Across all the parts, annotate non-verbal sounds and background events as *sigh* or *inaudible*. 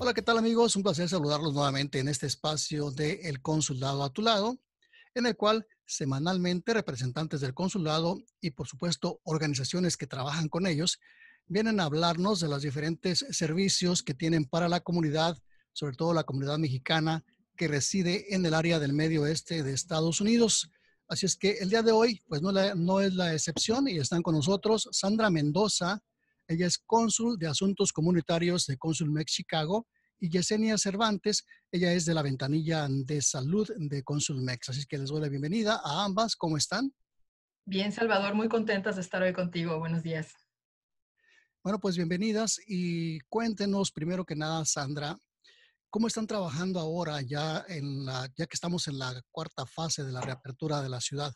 Hola, ¿qué tal amigos? Un placer saludarlos nuevamente en este espacio de El Consulado a tu lado, en el cual semanalmente representantes del consulado y por supuesto organizaciones que trabajan con ellos vienen a hablarnos de los diferentes servicios que tienen para la comunidad, sobre todo la comunidad mexicana que reside en el área del medio oeste de Estados Unidos. Así es que el día de hoy, pues no, no es la excepción y están con nosotros Sandra Mendoza, ella es cónsul de Asuntos Comunitarios de Consulmex Chicago y Yesenia Cervantes, ella es de la ventanilla de salud de Consulmex. Así que les doy la bienvenida a ambas. ¿Cómo están? Bien, Salvador, muy contentas de estar hoy contigo. Buenos días. Bueno, pues bienvenidas y cuéntenos primero que nada, Sandra, ¿cómo están trabajando ahora ya en la, ya que estamos en la cuarta fase de la reapertura de la ciudad?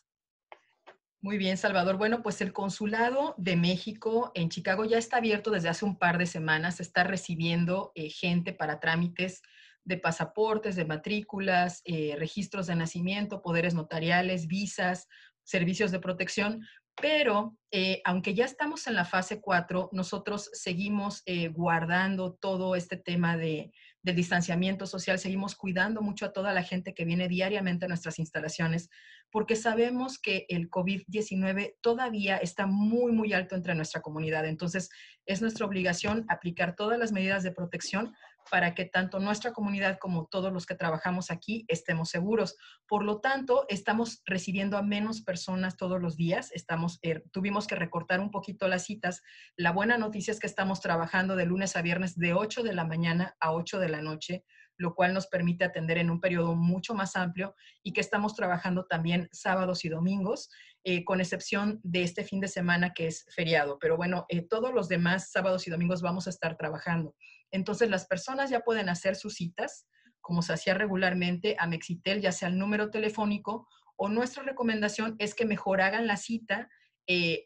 Muy bien, Salvador. Bueno, pues el Consulado de México en Chicago ya está abierto desde hace un par de semanas. Está recibiendo eh, gente para trámites de pasaportes, de matrículas, eh, registros de nacimiento, poderes notariales, visas, servicios de protección. Pero eh, aunque ya estamos en la fase 4, nosotros seguimos guardando todo este tema de, del distanciamiento social, seguimos cuidando mucho a toda la gente que viene diariamente a nuestras instalaciones, porque sabemos que el COVID-19 todavía está muy, muy alto entre nuestra comunidad. Entonces, es nuestra obligación aplicar todas las medidas de protección para que tanto nuestra comunidad como todos los que trabajamos aquí estemos seguros. Por lo tanto, estamos recibiendo a menos personas todos los días. Eh, tuvimos que recortar un poquito las citas. La buena noticia es que estamos trabajando de lunes a viernes de 8 de la mañana a 8 de la noche, lo cual nos permite atender en un periodo mucho más amplio y que estamos trabajando también sábados y domingos, eh, con excepción de este fin de semana que es feriado. Pero bueno, eh, todos los demás sábados y domingos vamos a estar trabajando. Entonces las personas ya pueden hacer sus citas, como se hacía regularmente a Mexitel, ya sea el número telefónico o nuestra recomendación es que mejor hagan la cita eh,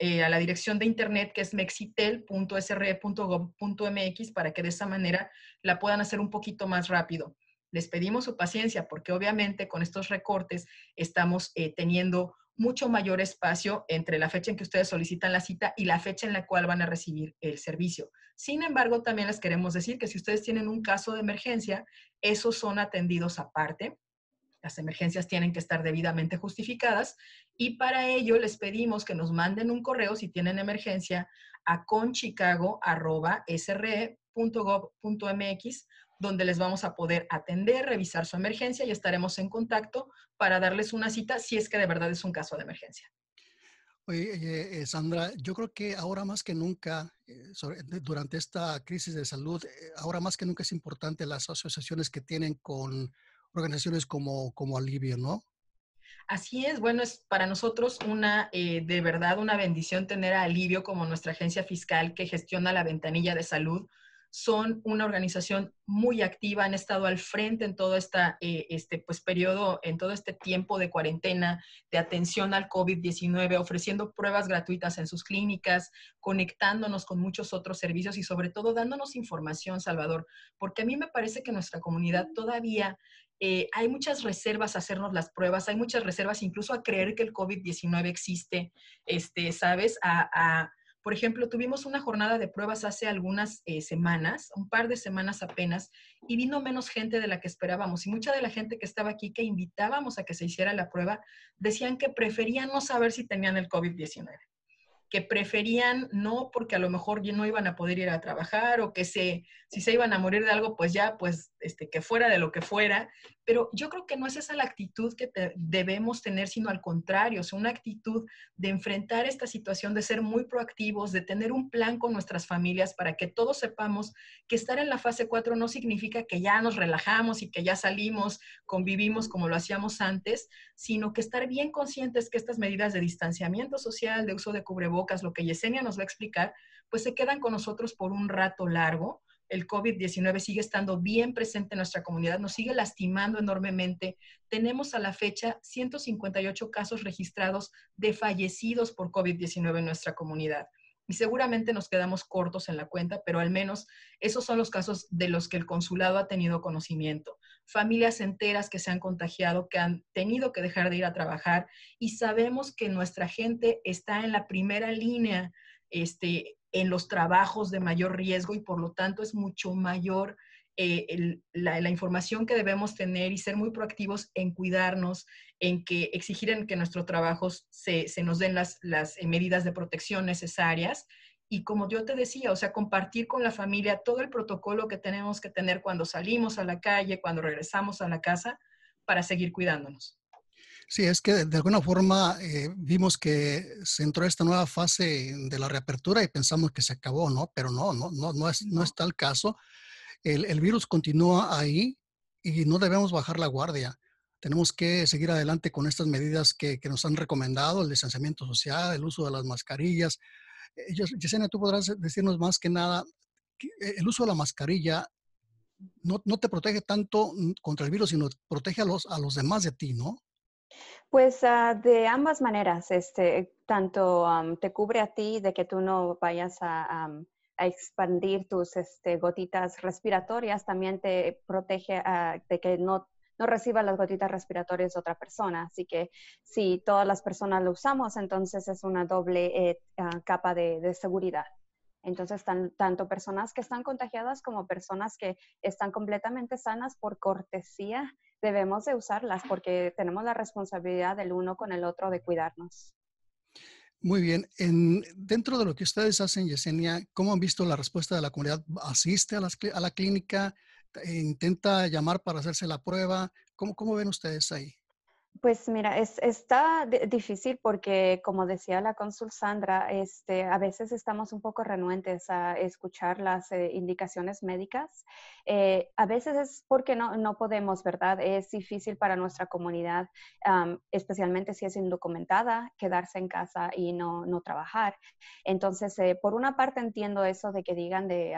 eh, a la dirección de internet que es mexitel.sre.gov.mx para que de esa manera la puedan hacer un poquito más rápido. Les pedimos su paciencia porque obviamente con estos recortes estamos eh, teniendo mucho mayor espacio entre la fecha en que ustedes solicitan la cita y la fecha en la cual van a recibir el servicio. Sin embargo, también les queremos decir que si ustedes tienen un caso de emergencia, esos son atendidos aparte. Las emergencias tienen que estar debidamente justificadas y para ello les pedimos que nos manden un correo si tienen emergencia a conchicago.sre.gov.mx donde les vamos a poder atender, revisar su emergencia y estaremos en contacto para darles una cita si es que de verdad es un caso de emergencia. Oye, eh, Sandra, yo creo que ahora más que nunca, eh, durante esta crisis de salud, eh, ahora más que nunca es importante las asociaciones que tienen con organizaciones como, como Alivio, ¿no? Así es, bueno, es para nosotros una, de verdad, una bendición tener a Alivio como nuestra agencia fiscal que gestiona la ventanilla de salud son una organización muy activa, han estado al frente en todo esta, eh, este pues, periodo, en todo este tiempo de cuarentena, de atención al COVID-19, ofreciendo pruebas gratuitas en sus clínicas, conectándonos con muchos otros servicios y sobre todo dándonos información, Salvador, porque a mí me parece que nuestra comunidad todavía eh, hay muchas reservas a hacernos las pruebas, hay muchas reservas incluso a creer que el COVID-19 existe, este, ¿sabes? a, por ejemplo, tuvimos una jornada de pruebas hace algunas eh, semanas, un par de semanas apenas, y vino menos gente de la que esperábamos. Y mucha de la gente que estaba aquí, que invitábamos a que se hiciera la prueba, decían que preferían no saber si tenían el COVID-19 que preferían no porque a lo mejor ya no iban a poder ir a trabajar o que si se iban a morir de algo, pues ya, pues este, que fuera de lo que fuera, pero yo creo que no es esa la actitud que debemos tener, sino al contrario, es una actitud de enfrentar esta situación, de ser muy proactivos, de tener un plan con nuestras familias para que todos sepamos que estar en la fase 4 no significa que ya nos relajamos y que ya salimos, convivimos como lo hacíamos antes, sino que estar bien conscientes que estas medidas de distanciamiento social, de uso de cubrebocas, lo que Yesenia nos va a explicar, pues se quedan con nosotros por un rato largo el COVID-19 sigue estando bien presente en nuestra comunidad, nos sigue lastimando enormemente. Tenemos a la fecha 158 casos registrados de fallecidos por COVID-19 en nuestra comunidad. Y seguramente nos quedamos cortos en la cuenta, pero al menos esos son los casos de los que el consulado ha tenido conocimiento. Familias enteras que se han contagiado, que han tenido que dejar de ir a trabajar y sabemos que nuestra gente está en la primera línea este, en los trabajos de mayor riesgo y por lo tanto es mucho mayor eh, la, información que debemos tener y ser muy proactivos en cuidarnos, en que exigir en que nuestros trabajos se, nos den las, las eh, medidas de protección necesarias y como yo te decía, o sea, compartir con la familia todo el protocolo que tenemos que tener cuando salimos a la calle, cuando regresamos a la casa, para seguir cuidándonos. Sí, es que de alguna forma eh, vimos que se entró esta nueva fase de la reapertura y pensamos que se acabó, ¿no? Pero no, no, no, no, es, no es tal caso. El, virus continúa ahí y no debemos bajar la guardia. Tenemos que seguir adelante con estas medidas que, nos han recomendado, el distanciamiento social, el uso de las mascarillas. Eh, Yesenia, tú podrás decirnos más que nada, eh, el uso de la mascarilla no, no, te protege tanto contra el virus, sino protege a los, a los demás de ti, ¿no? Pues ah, de ambas maneras, este, tanto te cubre a ti de que tú no vayas a, expandir tus este, gotitas respiratorias, también te protege ah, de que no no reciba las gotitas respiratorias de otra persona. Así que si todas las personas lo usamos, entonces es una doble eh, ah, capa de, seguridad. Entonces, tanto personas que están contagiadas como personas que están completamente sanas por cortesía debemos de usarlas porque tenemos la responsabilidad del uno con el otro de cuidarnos. Muy bien, dentro de lo que ustedes hacen, Yesenia, ¿cómo han visto la respuesta de la comunidad? ¿Asiste a, a la clínica? ¿Intenta llamar para hacerse la prueba? ¿Cómo, cómo ven ustedes ahí? Pues mira, es, está difícil porque, como decía la cónsul Sandra, este, a veces estamos un poco renuentes a escuchar las eh, indicaciones médicas. Eh, a veces es porque no, no, podemos, ¿verdad? Es difícil para nuestra comunidad, especialmente si es indocumentada, quedarse en casa y no, trabajar. Entonces, eh, por una parte entiendo eso de que digan de...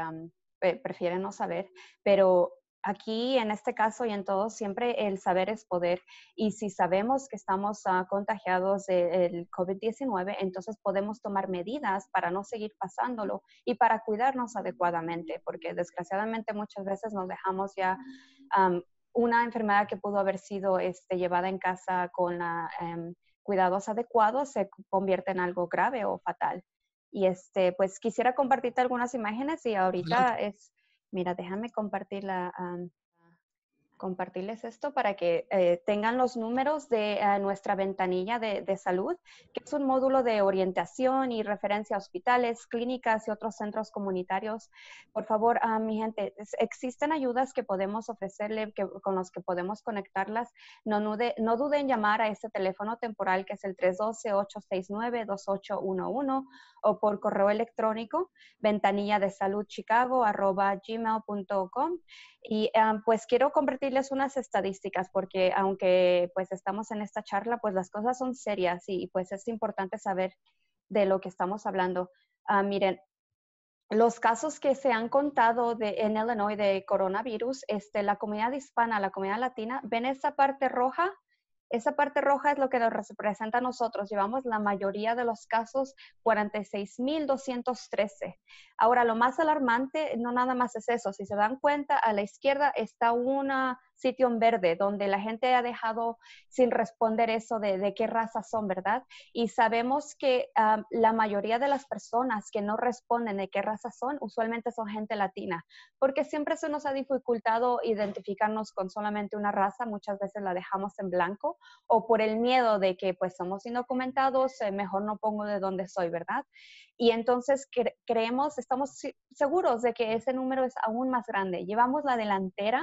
prefieren no saber, pero aquí en este caso y en todos, siempre el saber es poder. Y si sabemos que estamos ah, contagiados del COVID-19, entonces podemos tomar medidas para no seguir pasándolo y para cuidarnos adecuadamente, porque desgraciadamente muchas veces nos dejamos ya una enfermedad que pudo haber sido este, llevada en casa con la, em, cuidados adecuados se convierte en algo grave o fatal. Y este, pues quisiera compartirte algunas imágenes y ahorita es Mira, déjame compartir la compartirles esto para que eh, tengan los números de eh, nuestra ventanilla de, salud, que es un módulo de orientación y referencia a hospitales, clínicas y otros centros comunitarios. Por favor, ah, mi gente, existen ayudas que podemos ofrecerle, con los que podemos conectarlas. No, no duden en llamar a este teléfono temporal que es el 312-869-2811 o por correo electrónico ventanilla de salud chicago arroba gmail.com. Y ah, pues quiero compartir compartirles unas estadísticas porque aunque pues estamos en esta charla, pues las cosas son serias y pues es importante saber de lo que estamos hablando. Ah, miren, los casos que se han contado de, en Illinois de coronavirus, este, la comunidad hispana, la comunidad latina, ven esa parte roja esa parte roja es lo que nos representa a nosotros. Llevamos la mayoría de los casos, 46.213. Ahora, lo más alarmante no nada más es eso. Si se dan cuenta, a la izquierda está una sitio en verde, donde la gente ha dejado sin responder eso de, qué raza son, ¿verdad? Y sabemos que ah, la mayoría de las personas que no responden de qué raza son, usualmente son gente latina, porque siempre se nos ha dificultado identificarnos con solamente una raza, muchas veces la dejamos en blanco, o por el miedo de que pues somos indocumentados, eh, mejor no pongo de dónde soy, ¿verdad? Y entonces creemos, estamos seguros de que ese número es aún más grande. Llevamos la delantera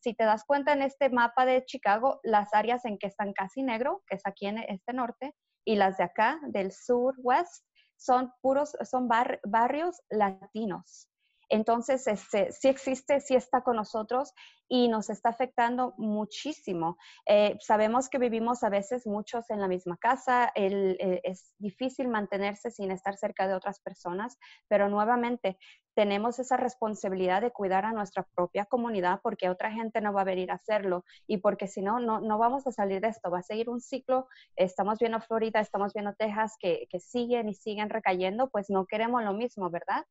si te das cuenta en este mapa de Chicago, las áreas en que están casi negro, que es aquí en este norte, y las de acá, del sur-west, son puros, son barrios latinos. Entonces, si este, sí existe, sí está con nosotros y nos está afectando muchísimo. Eh, sabemos que vivimos a veces muchos en la misma casa, eh, es difícil mantenerse sin estar cerca de otras personas, pero nuevamente tenemos esa responsabilidad de cuidar a nuestra propia comunidad porque otra gente no va a venir a hacerlo y porque si no, no, vamos a salir de esto, va a seguir un ciclo, estamos viendo Florida, estamos viendo Texas que siguen y siguen recayendo, pues no queremos lo mismo, ¿verdad?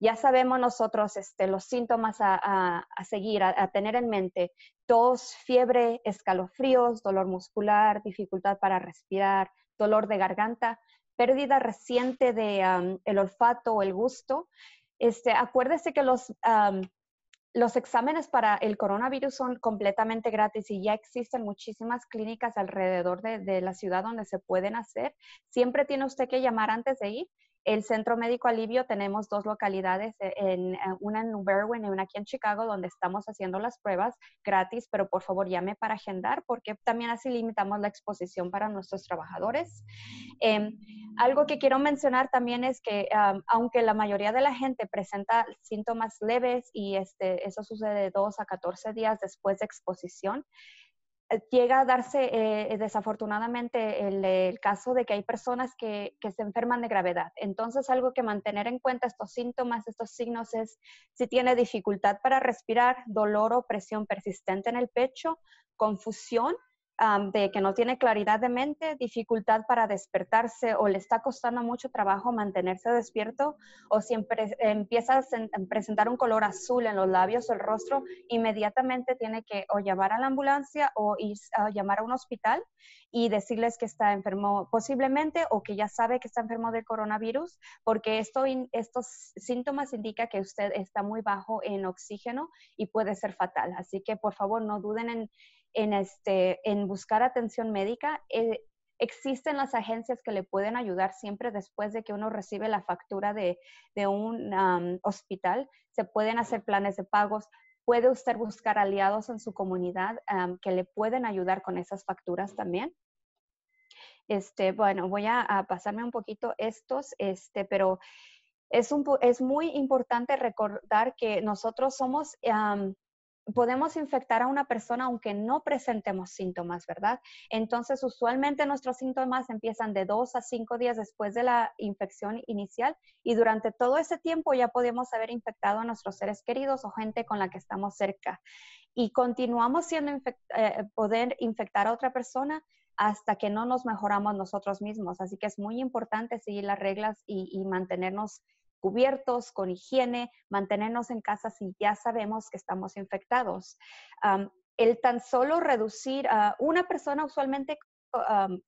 ya sabemos nosotros este, los síntomas a, seguir, a, tener en mente. Tos, fiebre, escalofríos, dolor muscular, dificultad para respirar, dolor de garganta, pérdida reciente de el olfato o el gusto. Este, acuérdese que los, los exámenes para el coronavirus son completamente gratis y ya existen muchísimas clínicas alrededor de, de la ciudad donde se pueden hacer. Siempre tiene usted que llamar antes de ir el Centro Médico Alivio tenemos dos localidades, eh, en, eh, una en y una aquí en Chicago, donde estamos haciendo las pruebas gratis, pero por favor llame para agendar porque también así limitamos la exposición para nuestros trabajadores. Em, algo que quiero mencionar también es que aunque la mayoría de la gente presenta síntomas leves y este, eso sucede de 2 a 14 días después de exposición, eh, llega a darse eh, desafortunadamente el, caso de que hay personas que, que, se enferman de gravedad. Entonces, algo que mantener en cuenta estos síntomas, estos signos es si tiene dificultad para respirar, dolor o presión persistente en el pecho, confusión de que no tiene claridad de mente, dificultad para despertarse o le está costando mucho trabajo mantenerse despierto o siempre empieza a presentar un color azul en los labios o el rostro, inmediatamente tiene que o llamar a la ambulancia o llamar a un hospital y decirles que está enfermo posiblemente o que ya sabe que está enfermo del coronavirus porque esto, estos síntomas indican que usted está muy bajo en oxígeno y puede ser fatal. Así que por favor no duden en, en, este, en buscar atención médica, eh, existen las agencias que le pueden ayudar siempre después de que uno recibe la factura de, un hospital. Se pueden hacer planes de pagos, puede usted buscar aliados en su comunidad que le pueden ayudar con esas facturas también. Este, bueno, voy a, pasarme un poquito estos, este, pero es, un, es muy importante recordar que nosotros somos podemos infectar a una persona aunque no presentemos síntomas, ¿verdad? Entonces, usualmente nuestros síntomas empiezan de dos a cinco días después de la infección inicial y durante todo ese tiempo ya podemos haber infectado a nuestros seres queridos o gente con la que estamos cerca. Y continuamos siendo eh, poder infectar a otra persona hasta que no nos mejoramos nosotros mismos. Así que es muy importante seguir las reglas y, y mantenernos cubiertos, con higiene, mantenernos en casa si ya sabemos que estamos infectados. el tan solo reducir a una persona usualmente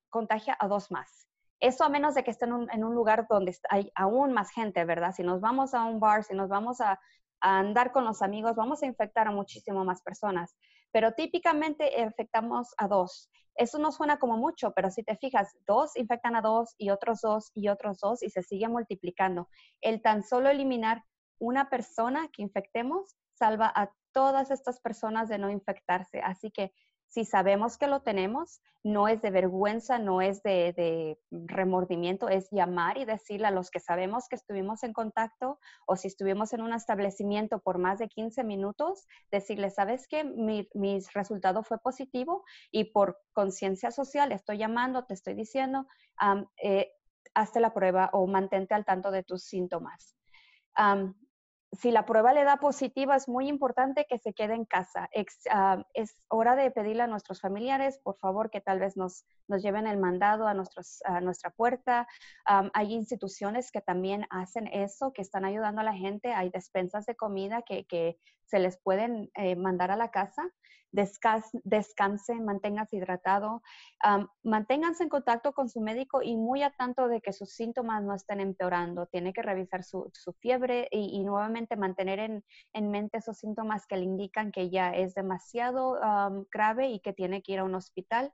contagia a dos más. Eso a menos de que estén en un lugar donde hay aún más gente, ¿verdad? Si nos vamos a un bar, si nos vamos a, a andar con los amigos, vamos a infectar a muchísimas más personas. Pero típicamente infectamos a dos. Eso no suena como mucho, pero si te fijas, dos infectan a dos y otros dos y otros dos y se sigue multiplicando. El tan solo eliminar una persona que infectemos salva a todas estas personas de no infectarse. Así que si sabemos que lo tenemos, no es de vergüenza, no es de, remordimiento, es llamar y decirle a los que sabemos que estuvimos en contacto o si estuvimos en un establecimiento por más de 15 minutos, decirle, ¿sabes qué? Mi, resultado fue positivo y por conciencia social estoy llamando, te estoy diciendo, eh, hazte la prueba o mantente al tanto de tus síntomas si la prueba le da positiva, es muy importante que se quede en casa. Ah, es hora de pedirle a nuestros familiares, por favor, que tal vez nos, nos lleven el mandado a, nuestros, a nuestra puerta. hay instituciones que también hacen eso, que están ayudando a la gente. Hay despensas de comida que, que se les pueden eh, mandar a la casa. descanse manténgase manténganse hidratado, manténganse en contacto con su médico y muy a tanto de que sus síntomas no estén empeorando. Tiene que revisar su, fiebre y nuevamente mantener en, mente esos síntomas que le indican que ya es demasiado grave y que tiene que ir a un hospital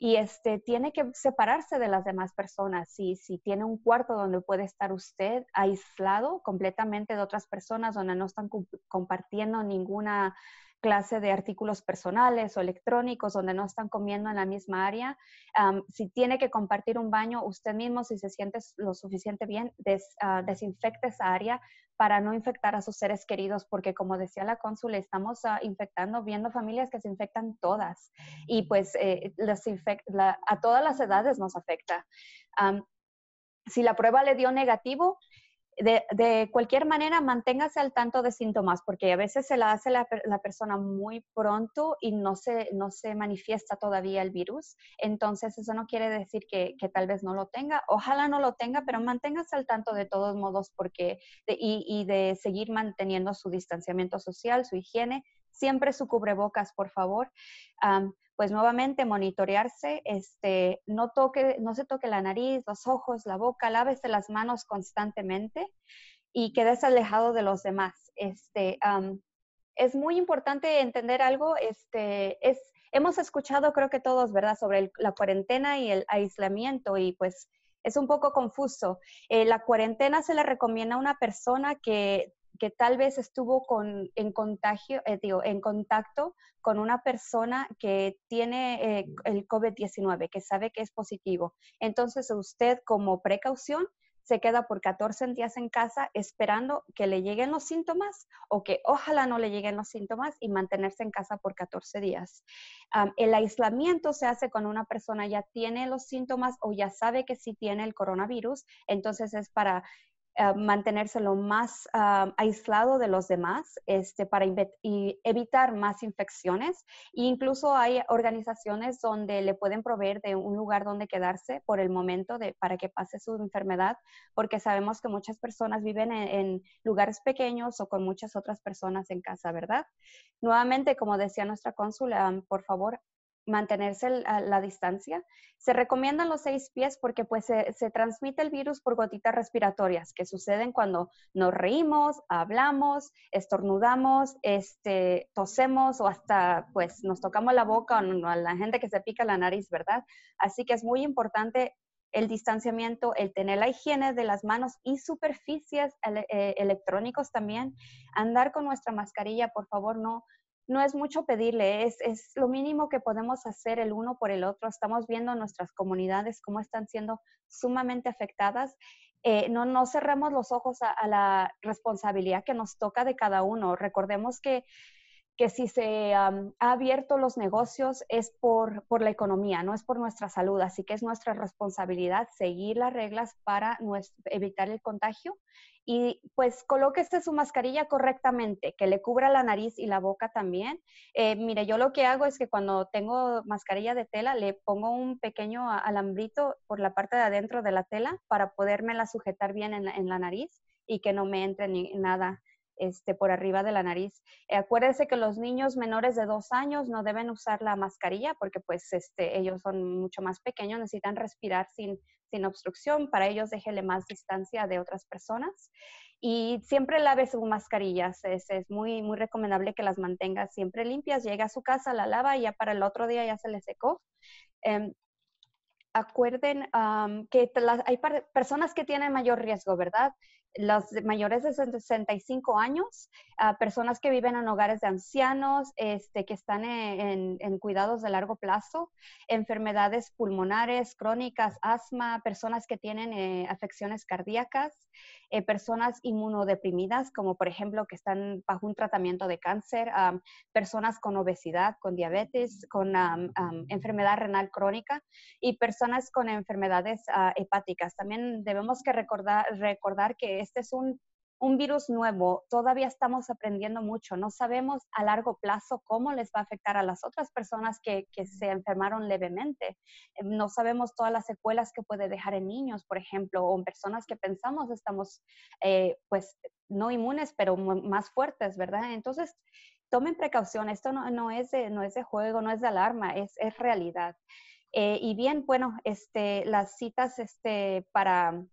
y este tiene que separarse de las demás personas. Si, si tiene un cuarto donde puede estar usted aislado completamente de otras personas, donde no están compartiendo ninguna clase de artículos personales o electrónicos donde no están comiendo en la misma área. si tiene que compartir un baño usted mismo, si se siente lo suficiente bien, ah, desinfecte esa área para no infectar a sus seres queridos, porque como decía la cónsul, estamos ah, infectando, viendo familias que se infectan todas y pues eh, a todas las edades nos afecta. si la prueba le dio negativo, de, cualquier manera, manténgase al tanto de síntomas, porque a veces se la hace la, persona muy pronto y no se, no se manifiesta todavía el virus. Entonces, eso no quiere decir que, tal vez no lo tenga. Ojalá no lo tenga, pero manténgase al tanto de todos modos porque y, de seguir manteniendo su distanciamiento social, su higiene, siempre su cubrebocas, por favor pues nuevamente monitorearse, este, no, toque, no se toque la nariz, los ojos, la boca, lávese las manos constantemente y quedes alejado de los demás. Este, es muy importante entender algo, este, es, hemos escuchado creo que todos, ¿verdad?, sobre la cuarentena y el aislamiento y pues es un poco confuso. Eh, la cuarentena se le recomienda a una persona que que tal vez estuvo con, en, contagio, eh, en contacto con una persona que tiene eh, el COVID-19, que sabe que es positivo. Entonces usted como precaución se queda por 14 días en casa esperando que le lleguen los síntomas o que ojalá no le lleguen los síntomas y mantenerse en casa por 14 días. el aislamiento se hace cuando una persona ya tiene los síntomas o ya sabe que sí tiene el coronavirus, entonces es para eh, mantenerse lo más ah, aislado de los demás este, para y evitar más infecciones. E incluso hay organizaciones donde le pueden proveer de un lugar donde quedarse por el momento de, para que pase su enfermedad, porque sabemos que muchas personas viven en, lugares pequeños o con muchas otras personas en casa, ¿verdad? Nuevamente, como decía nuestra cónsula, ah, por favor, mantenerse la distancia. Se recomiendan los seis pies porque pues se, transmite el virus por gotitas respiratorias que suceden cuando nos reímos, hablamos, estornudamos, este, tosemos o hasta pues nos tocamos la boca o a la gente que se pica la nariz, ¿verdad? Así que es muy importante el distanciamiento, el tener la higiene de las manos y superficies eh, electrónicos también, andar con nuestra mascarilla, por favor, no, no es mucho pedirle, es, lo mínimo que podemos hacer el uno por el otro. Estamos viendo nuestras comunidades cómo están siendo sumamente afectadas. Eh, no, no cerremos los ojos a la responsabilidad que nos toca de cada uno. Recordemos que que si se ha abierto los negocios es por, la economía, no es por nuestra salud, así que es nuestra responsabilidad seguir las reglas para evitar el contagio y pues colóquese su mascarilla correctamente, que le cubra la nariz y la boca también. Eh, mire, yo lo que hago es que cuando tengo mascarilla de tela, le pongo un pequeño alambrito por la parte de adentro de la tela para podérmela sujetar bien en la, nariz y que no me entre ni nada este, por arriba de la nariz. Eh, acuérdense que los niños menores de dos años no deben usar la mascarilla porque pues este, ellos son mucho más pequeños, necesitan respirar sin, obstrucción. Para ellos déjele más distancia de otras personas. Y siempre lave sus mascarillas. Es, muy, muy recomendable que las mantenga siempre limpias. Llega a su casa, la lava y ya para el otro día ya se le secó. Em, acuerden que hay personas que tienen mayor riesgo, ¿verdad? los mayores de 65 años, personas que viven en hogares de ancianos, este, que están e, en, cuidados de largo plazo, enfermedades pulmonares, crónicas, asma, personas que tienen eh, afecciones cardíacas, eh, personas inmunodeprimidas, como por ejemplo que están bajo un tratamiento de cáncer, personas con obesidad, con diabetes, con enfermedad renal crónica y personas con enfermedades ah, hepáticas. También debemos que recordar, recordar que este es un, un virus nuevo, todavía estamos aprendiendo mucho, no sabemos a largo plazo cómo les va a afectar a las otras personas que, que se enfermaron levemente, em, no sabemos todas las secuelas que puede dejar en niños, por ejemplo, o en personas que pensamos estamos eh, pues no inmunes, pero más fuertes, ¿verdad? Entonces, tomen precaución, esto no, es, de, no es de juego, no es de alarma, es, es realidad. Eh, y bien, bueno, este, las citas este, para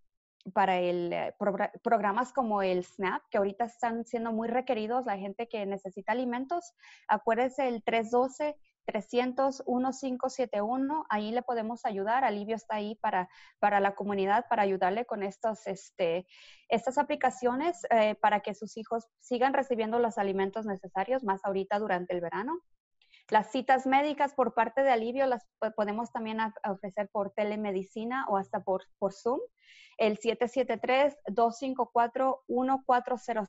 para el, eh, programas como el SNAP, que ahorita están siendo muy requeridos, la gente que necesita alimentos, Acuérdense, el 312. 300-1571, ahí le podemos ayudar, Alivio está ahí para, para la comunidad, para ayudarle con estas, este, estas aplicaciones eh, para que sus hijos sigan recibiendo los alimentos necesarios, más ahorita durante el verano. Las citas médicas por parte de alivio las podemos también ofrecer por telemedicina o hasta por, por Zoom. El 773-254-1400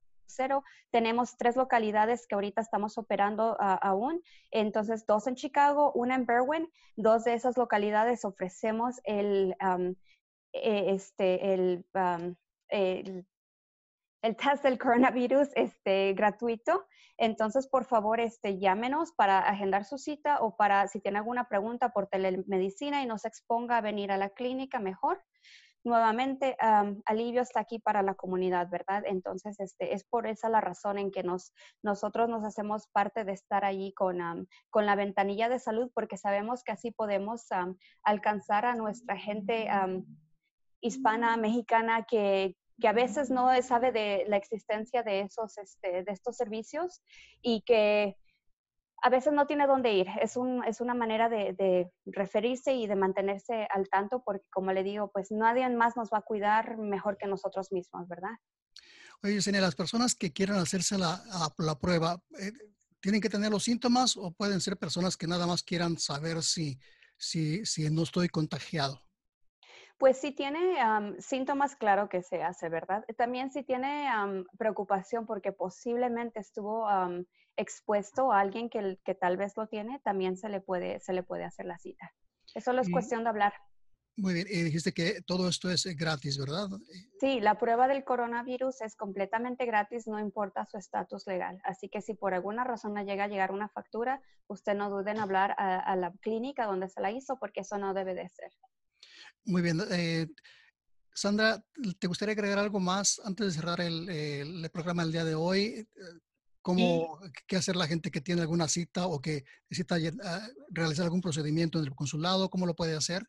Tenemos tres localidades que ahorita estamos operando aún. Entonces, dos en Chicago, una en Berwyn. Dos de esas localidades ofrecemos el, e-, este, el el test del coronavirus este, gratuito. Entonces, por favor, este, llámenos para agendar su cita o para si tiene alguna pregunta por telemedicina y no se exponga a venir a la clínica mejor. Nuevamente, Alivio está aquí para la comunidad, ¿verdad? Entonces, este, es por esa la razón en que nos, nosotros nos hacemos parte de estar allí con, con la ventanilla de salud, porque sabemos que así podemos alcanzar a nuestra gente hispana, mexicana, que, que a veces no sabe de la existencia de, esos, este, de estos servicios y que a veces no tiene dónde ir. Es, un, es una manera de, referirse y de mantenerse al tanto porque, como le digo, pues nadie más nos va a cuidar mejor que nosotros mismos, ¿verdad? Oye, Yesenia, las personas que quieran hacerse la, la prueba, eh, ¿tienen que tener los síntomas o pueden ser personas que nada más quieran saber si, si, si no estoy contagiado? Pues si tiene síntomas, claro que se hace, ¿verdad? También si tiene preocupación porque posiblemente estuvo expuesto a alguien que, tal vez lo tiene, también se le puede, se le puede hacer la cita. Eso es mm. cuestión de hablar. Muy bien, y eh, dijiste que todo esto es eh, gratis, ¿verdad? Eh, sí, la prueba del coronavirus es completamente gratis, no importa su estatus legal. Así que si por alguna razón le llega a llegar una factura, usted no dude en hablar a la clínica donde se la hizo, porque eso no debe de ser. Muy bien. Eh, Sandra, ¿te gustaría agregar algo más antes de cerrar el, programa del día de hoy? ¿Cómo, ¿Qué hacer la gente que tiene alguna cita o que necesita ah, realizar algún procedimiento en el consulado? ¿Cómo lo puede hacer?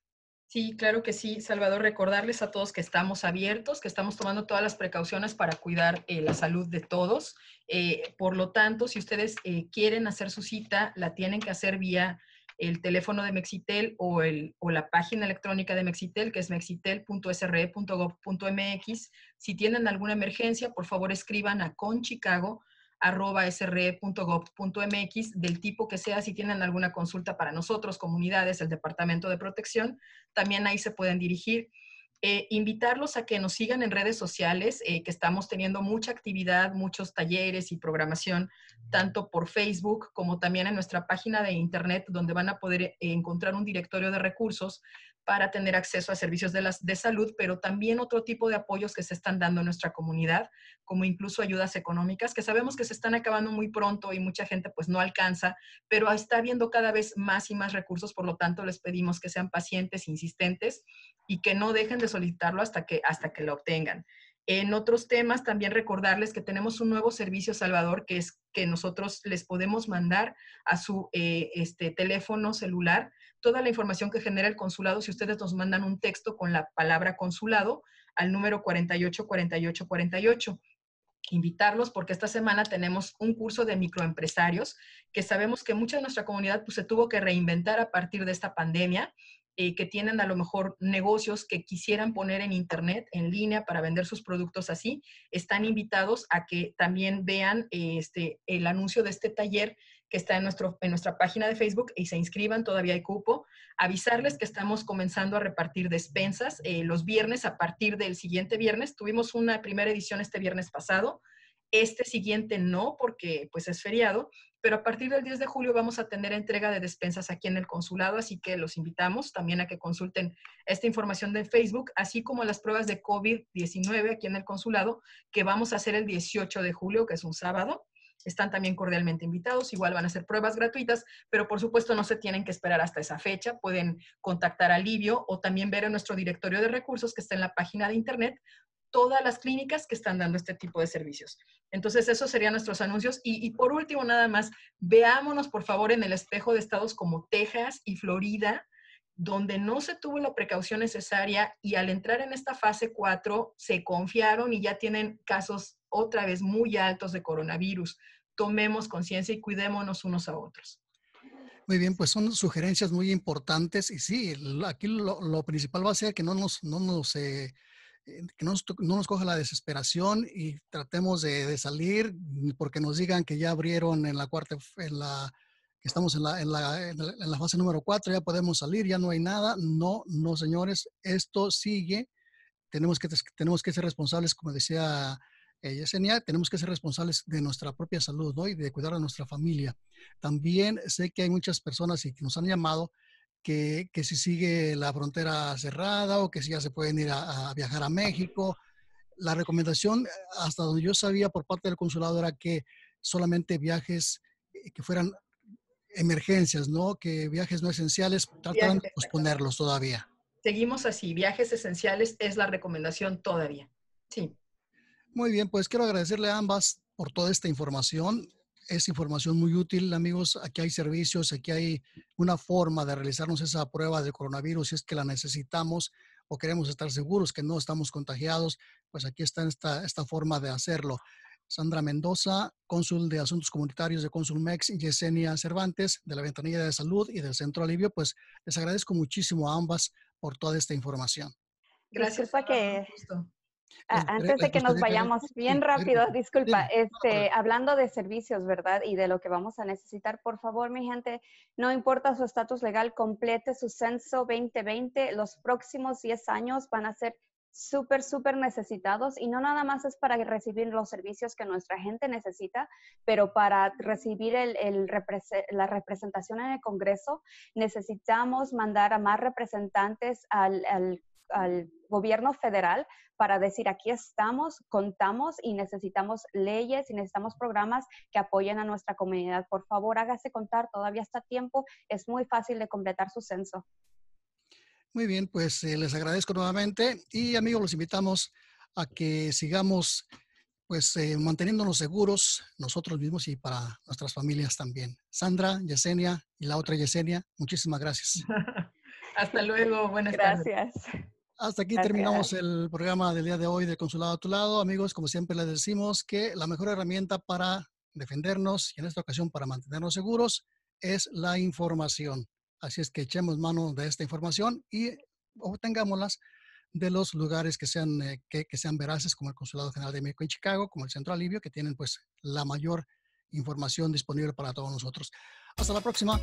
Sí, claro que sí, Salvador. Recordarles a todos que estamos abiertos, que estamos tomando todas las precauciones para cuidar eh, la salud de todos. Eh, por lo tanto, si ustedes quieren hacer su cita, la tienen que hacer vía el teléfono de Mexitel o, la página electrónica de Mexitel, que es mexitel.sre.gov.mx. Si tienen alguna emergencia, por favor escriban a conchicago.sre.gov.mx del tipo que sea. Si tienen alguna consulta para nosotros, comunidades, el Departamento de Protección, también ahí se pueden dirigir. Eh, invitarlos a que nos sigan en redes sociales, eh, que estamos teniendo mucha actividad, muchos talleres y programación, tanto por Facebook como también en nuestra página de internet, donde van a poder eh, encontrar un directorio de recursos para tener acceso a servicios de, las, de salud, pero también otro tipo de apoyos que se están dando en nuestra comunidad, como incluso ayudas económicas, que sabemos que se están acabando muy pronto y mucha gente pues no alcanza, pero está viendo cada vez más y más recursos, por lo tanto les pedimos que sean pacientes, insistentes y que no dejen de solicitarlo hasta que, hasta que lo obtengan. En otros temas, también recordarles que tenemos un nuevo servicio, Salvador, que es que nosotros les podemos mandar a su eh, este, teléfono celular toda la información que genera el consulado si ustedes nos mandan un texto con la palabra consulado al número 484848 invitarlos porque esta semana tenemos un curso de microempresarios que sabemos que mucha de nuestra comunidad pues, se tuvo que reinventar a partir de esta pandemia, eh, que tienen a lo mejor negocios que quisieran poner en internet, en línea, para vender sus productos así, están invitados a que también vean este, el anuncio de este taller que está en, nuestro, en nuestra página de Facebook y se inscriban, todavía hay cupo. Avisarles que estamos comenzando a repartir despensas eh, los viernes a partir del siguiente viernes. Tuvimos una primera edición este viernes pasado, este siguiente no porque pues es feriado, pero a partir del 10 de julio vamos a tener entrega de despensas aquí en el consulado, así que los invitamos también a que consulten esta información de Facebook, así como las pruebas de COVID-19 aquí en el consulado que vamos a hacer el 18 de julio, que es un sábado están también cordialmente invitados. Igual van a ser pruebas gratuitas, pero por supuesto no se tienen que esperar hasta esa fecha. Pueden contactar a Livio o también ver en nuestro directorio de recursos que está en la página de internet todas las clínicas que están dando este tipo de servicios. Entonces, esos serían nuestros anuncios. Y, y, por último, nada más, veámonos, por favor, en el espejo de estados como Texas y Florida, donde no se tuvo la precaución necesaria y al entrar en esta fase 4 se confiaron y ya tienen casos otra vez muy altos de coronavirus. Tomemos conciencia y cuidémonos unos a otros. Muy bien, pues son sugerencias muy importantes y sí, aquí lo, lo principal va a ser que no nos, no nos, eh, que no nos, no nos coja la desesperación y tratemos de, salir porque nos digan que ya abrieron en la cuarta, en la, que estamos en la, en, la, en, la, fase número cuatro, ya podemos salir, ya no hay nada. No, no, señores, esto sigue. Tenemos que, tenemos que ser responsables, como decía eh, Yesenia, tenemos que ser responsables de nuestra propia salud, ¿no? Y de cuidar a nuestra familia. También sé que hay muchas personas y que nos han llamado que, si sigue la frontera cerrada o que si ya se pueden ir a, viajar a México. La recomendación, hasta donde yo sabía por parte del consulado, era que solamente viajes eh, que fueran emergencias, ¿no? Que viajes no esenciales tratan de posponerlos todavía. Seguimos así, viajes esenciales es la recomendación todavía. Sí. Muy bien, pues quiero agradecerle a ambas por toda esta información. Es información muy útil, amigos. Aquí hay servicios, aquí hay una forma de realizarnos esa prueba de coronavirus si es que la necesitamos o queremos estar seguros que no estamos contagiados, pues aquí está esta, esta forma de hacerlo. Sandra Mendoza, cónsul de Asuntos Comunitarios de y Yesenia Cervantes, de la Ventanilla de Salud y del Centro Alivio, pues les agradezco muchísimo a ambas por toda esta información. Gracias. Disculpa que, pues, antes de que nos vayamos bien rápido, disculpa, este, hablando de servicios, ¿verdad? Y de lo que vamos a necesitar, por favor, mi gente, no importa su estatus legal, complete su censo 2020. Los próximos 10 años van a ser súper, súper necesitados y no nada más es para recibir los servicios que nuestra gente necesita, pero para recibir el, la representación en el Congreso necesitamos mandar a más representantes al, al al gobierno federal para decir aquí estamos, contamos y necesitamos leyes y necesitamos programas que apoyen a nuestra comunidad. Por favor, hágase contar, todavía está tiempo, es muy fácil de completar su censo. Muy bien, pues eh, les agradezco nuevamente y amigos, los invitamos a que sigamos pues eh, manteniéndonos seguros nosotros mismos y para nuestras familias también. Sandra, Yesenia y la otra Yesenia, muchísimas gracias. *laughs* Hasta luego, buenas tardes. Gracias. Hasta aquí terminamos el programa del día de hoy del Consulado a tu lado. Amigos, como siempre les decimos que la mejor herramienta para defendernos y en esta ocasión para mantenernos seguros es la información. Así es que echemos mano de esta información y obtengámoslas de los lugares que sean, eh, que, sean veraces, como el Consulado General de México en Chicago, como el Centro Alivio, que tienen pues la mayor información disponible para todos nosotros. Hasta la próxima.